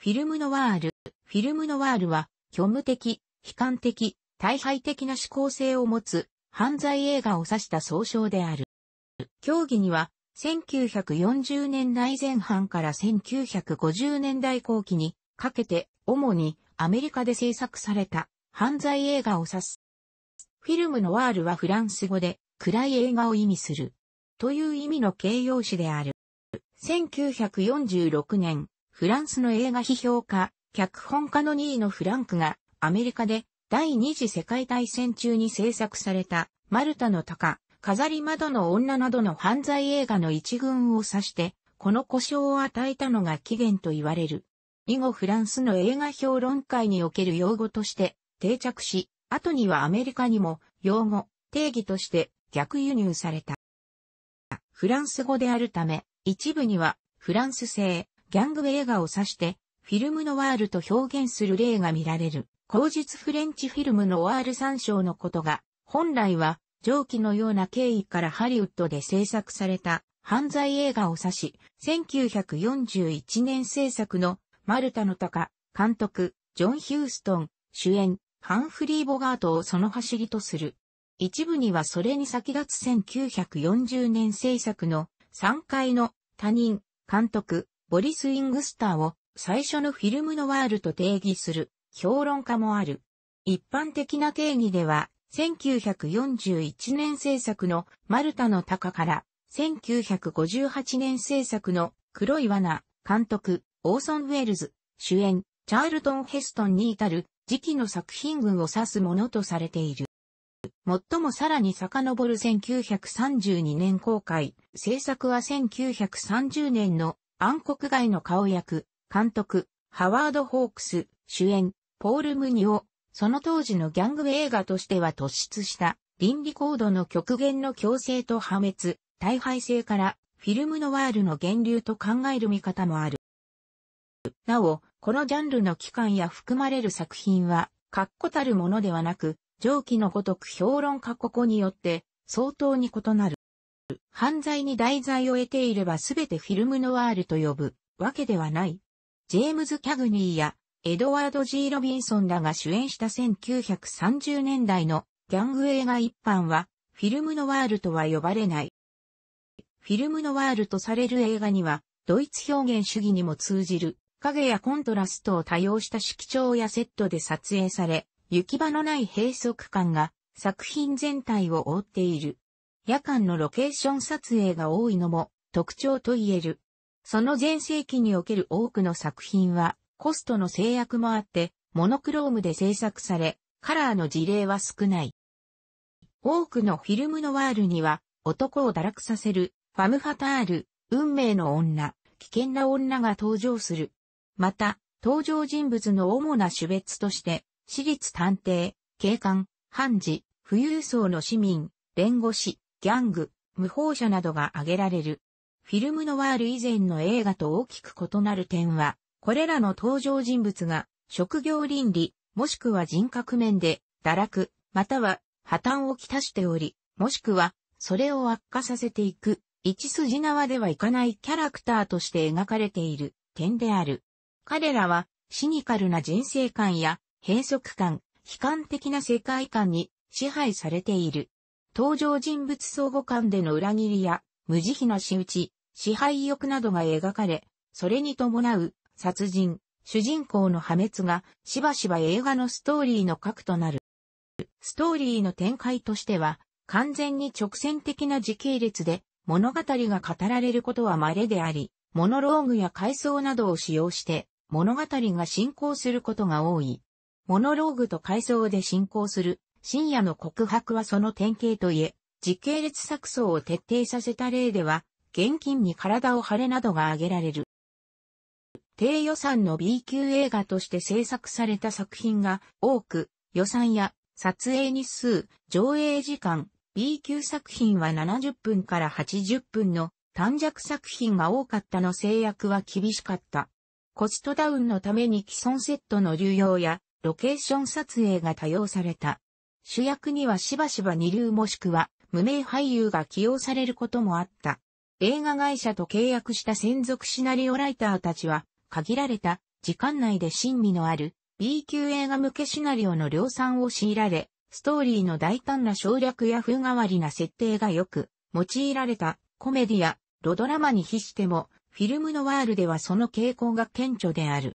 フィルムノワール。フィルムノワールは、虚無的、悲観的、大敗的な思考性を持つ、犯罪映画を指した総称である。競技には、1940年代前半から1950年代後期にかけて、主にアメリカで制作された犯罪映画を指す。フィルムノワールはフランス語で暗い映画を意味するという意味の形容詞である。1946年、フランスの映画批評家、脚本家の2位のフランクが、アメリカで第二次世界大戦中に制作された、マルタの鷹、飾り窓の女などの犯罪映画の一群を指して、この故障を与えたのが起源と言われる。以後フランスの映画評論会における用語として定着し、後にはアメリカにも用語、定義として逆輸入された。フランス語であるため、一部にはフランス製、ギャング映画を指して、フィルムノワールと表現する例が見られる。口述フレンチフィルムノワール参照のことが、本来は上記のような経緯からハリウッドで制作された犯罪映画を指し、1941年制作のマルタの高、監督、ジョン・ヒューストン、主演、ハンフリー・ボガートをその走りとする。一部にはそれに先立つ1940年制作の3階の他人、監督、ボリス・イングスターを最初のフィルムノワールと定義する評論家もある。一般的な定義では、1941年制作のマルタの鷹から1958年制作の黒い罠、監督、オーソン・ウェルズ、主演、チャールトン・ヘストンに至る時期の作品群を指すものとされている。最もさらに遡る1932年公開、制作は1930年の暗黒街の顔役、監督、ハワード・ホークス、主演、ポール・ムニオ、その当時のギャング映画としては突出した倫理コードの極限の強制と破滅、大敗性からフィルムノワールの源流と考える見方もある。なお、このジャンルの期間や含まれる作品は、確固たるものではなく、上記のごとく評論家ここによって相当に異なる。犯罪に題材を得ていればすべてフィルムノワールと呼ぶわけではない。ジェームズ・キャグニーやエドワード・ジー・ロビンソンらが主演した1930年代のギャング映画一般はフィルムノワールとは呼ばれない。フィルムノワールとされる映画にはドイツ表現主義にも通じる影やコントラストを多用した色調やセットで撮影され、行き場のない閉塞感が作品全体を覆っている。夜間のロケーション撮影が多いのも特徴と言える。その前世紀における多くの作品はコストの制約もあってモノクロームで制作され、カラーの事例は少ない。多くのフィルムのワールには男を堕落させるファムファタール、運命の女、危険な女が登場する。また、登場人物の主な種別として、私立探偵、警官、判事、富裕層の市民、弁護士、ギャング、無法者などが挙げられる。フィルムノワール以前の映画と大きく異なる点は、これらの登場人物が、職業倫理、もしくは人格面で、堕落、または破綻をきたしており、もしくは、それを悪化させていく、一筋縄ではいかないキャラクターとして描かれている点である。彼らは、シニカルな人生観や、閉塞感、悲観的な世界観に支配されている。登場人物相互間での裏切りや、無慈悲な仕打ち、支配欲などが描かれ、それに伴う、殺人、主人公の破滅が、しばしば映画のストーリーの核となる。ストーリーの展開としては、完全に直線的な時系列で、物語が語られることは稀であり、モノローグや回想などを使用して、物語が進行することが多い。モノローグと回想で進行する深夜の告白はその典型といえ、時系列錯綜を徹底させた例では、現金に体を張れなどが挙げられる。低予算の B 級映画として制作された作品が多く、予算や撮影日数、上映時間、B 級作品は70分から80分の短尺作品が多かったの制約は厳しかった。コストダウンのために既存セットの流用やロケーション撮影が多用された。主役にはしばしば二流もしくは無名俳優が起用されることもあった。映画会社と契約した専属シナリオライターたちは、限られた時間内で親身のある B 級映画向けシナリオの量産を強いられ、ストーリーの大胆な省略や風変わりな設定がよく用いられたコメディやロドラマに比しても、フィルムのワールではその傾向が顕著である。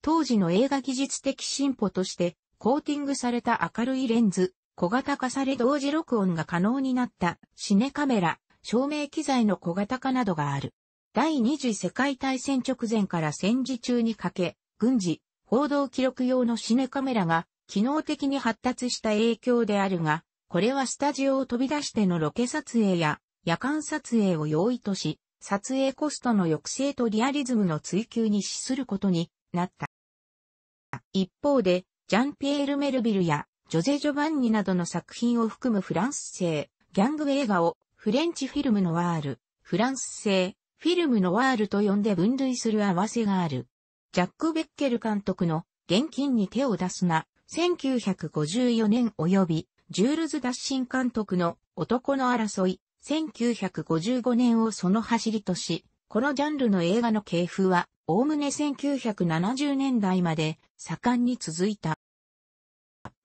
当時の映画技術的進歩として、コーティングされた明るいレンズ、小型化され同時録音が可能になったシネカメラ、照明機材の小型化などがある。第二次世界大戦直前から戦時中にかけ、軍事、報道記録用のシネカメラが機能的に発達した影響であるが、これはスタジオを飛び出してのロケ撮影や夜間撮影を容易とし、撮影コストの抑制とリアリズムの追求に資することになった。一方で、ジャンピエール・メルビルやジョゼ・ジョバンニなどの作品を含むフランス製ギャング映画をフレンチフィルムノワール、フランス製フィルムノワールと呼んで分類する合わせがある。ジャック・ベッケル監督の現金に手を出すな、1954年及びジュールズ・ダッシン監督の男の争い、1955年をその走りとし、このジャンルの映画の系譜は、おおむね1970年代まで盛んに続いた。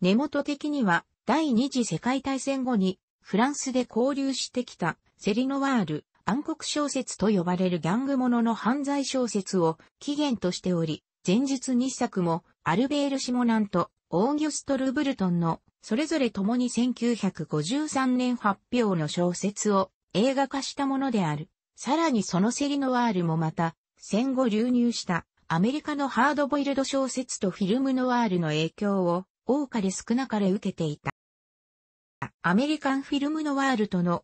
根元的には、第二次世界大戦後に、フランスで交流してきた、セリノワール、暗黒小説と呼ばれるギャングものの犯罪小説を起源としており、前日2作も、アルベール・シモナンと、オーギュスト・ルブルトンの、それぞれ共に1953年発表の小説を映画化したものである。さらにそのセリノワールもまた、戦後流入したアメリカのハードボイルド小説とフィルムノワールの影響を多かれ少なかれ受けていた。アメリカンフィルムノワールとの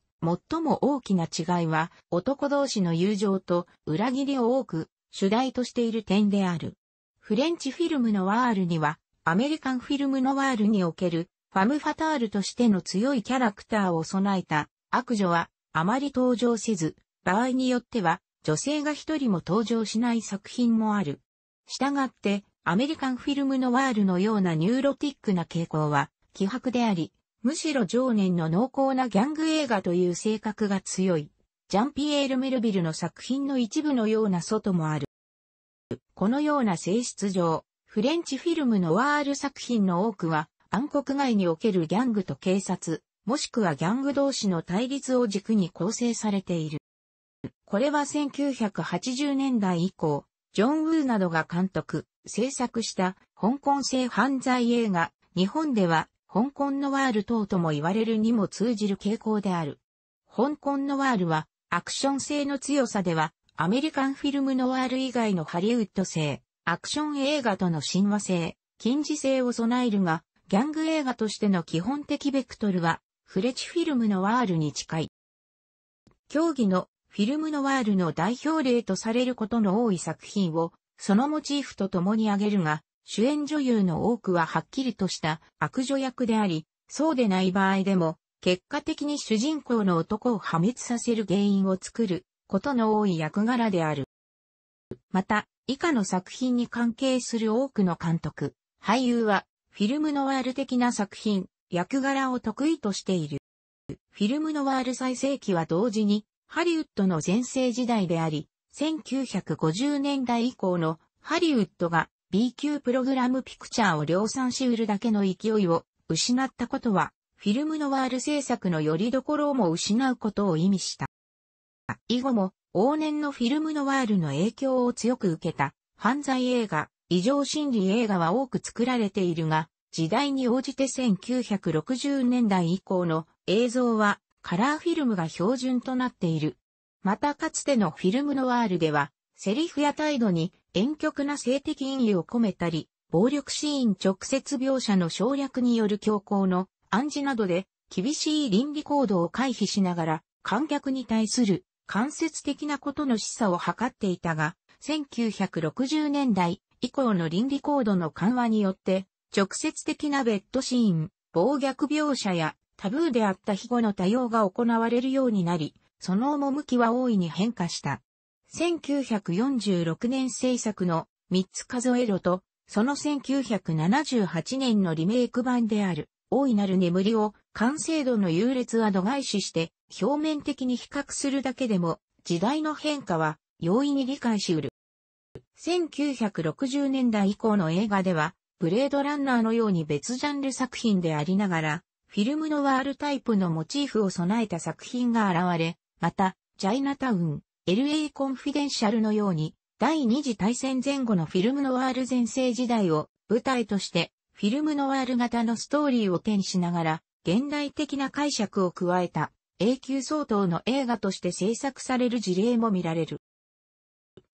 最も大きな違いは男同士の友情と裏切りを多く主題としている点である。フレンチフィルムノワールにはアメリカンフィルムノワールにおけるファム・ファタールとしての強いキャラクターを備えた悪女はあまり登場せず場合によっては、女性が一人も登場しない作品もある。したがって、アメリカンフィルムのワールのようなニューロティックな傾向は、希薄であり、むしろ常年の濃厚なギャング映画という性格が強い。ジャンピエール・メルビルの作品の一部のような外もある。このような性質上、フレンチフィルムのワール作品の多くは、暗黒街におけるギャングと警察、もしくはギャング同士の対立を軸に構成されている。これは1980年代以降、ジョン・ウーなどが監督、制作した香港性犯罪映画、日本では香港ノワール等とも言われるにも通じる傾向である。香港ノワールはアクション性の強さではアメリカンフィルムノワール以外のハリウッド製、アクション映画との親和性、近似性を備えるが、ギャング映画としての基本的ベクトルはフレチフィルムノワールに近い。競技のフィルムノワールの代表例とされることの多い作品を、そのモチーフと共に挙げるが、主演女優の多くははっきりとした悪女役であり、そうでない場合でも、結果的に主人公の男を破滅させる原因を作ることの多い役柄である。また、以下の作品に関係する多くの監督、俳優は、フィルムノワール的な作品、役柄を得意としている。フィルムノワール最盛期は同時に、ハリウッドの前世時代であり、1950年代以降のハリウッドが B 級プログラムピクチャーを量産し売るだけの勢いを失ったことは、フィルムノワール制作の拠り所をも失うことを意味した。以後も、往年のフィルムノワールの影響を強く受けた、犯罪映画、異常心理映画は多く作られているが、時代に応じて1960年代以降の映像はカラーフィルムが標準となっている。またかつてのフィルムノワールでは、セリフや態度に遠曲な性的意義を込めたり、暴力シーン直接描写の省略による強行の暗示などで厳しい倫理行動を回避しながら観客に対する間接的なことの示唆を図っていたが、1960年代以降の倫理行動の緩和によって直接的なベッドシーン、暴虐描写やタブーであった庇護の多用が行われるようになり、その趣は大いに変化した。1946年制作の三つ数えろと、その1978年のリメイク版である、大いなる眠りを完成度の優劣は度外視して、表面的に比較するだけでも、時代の変化は容易に理解しうる。1960年代以降の映画では、ブレードランナーのように別ジャンル作品でありながら、フィルムノワールタイプのモチーフを備えた作品が現れ、また、チャイナタウン、LA コンフィデンシャルのように、第二次大戦前後のフィルムノワール前世時代を舞台として、フィルムノワール型のストーリーを展しながら、現代的な解釈を加えた、永久相当の映画として制作される事例も見られる。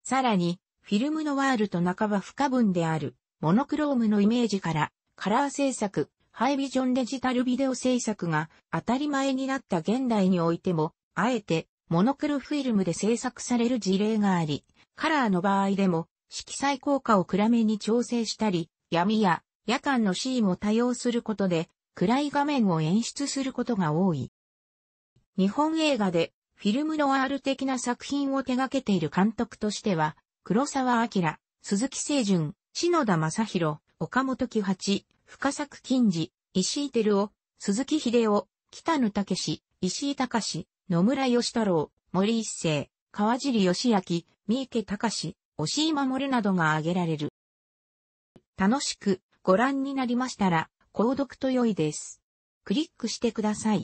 さらに、フィルムノワールと半ば不可分である、モノクロームのイメージから、カラー制作、ハイビジョンデジタルビデオ制作が当たり前になった現代においても、あえてモノクロフィルムで制作される事例があり、カラーの場合でも色彩効果を暗めに調整したり、闇や夜間のシーンを多用することで暗い画面を演出することが多い。日本映画でフィルムノワール的な作品を手掛けている監督としては、黒沢明、鈴木清純、篠田正宏、岡本喜八、深作金次、石井照夫、鈴木秀夫、北野武史、石井隆史、野村義太郎、森一世、川尻義明、三池隆史、押井守などが挙げられる。楽しくご覧になりましたら、購読と良いです。クリックしてください。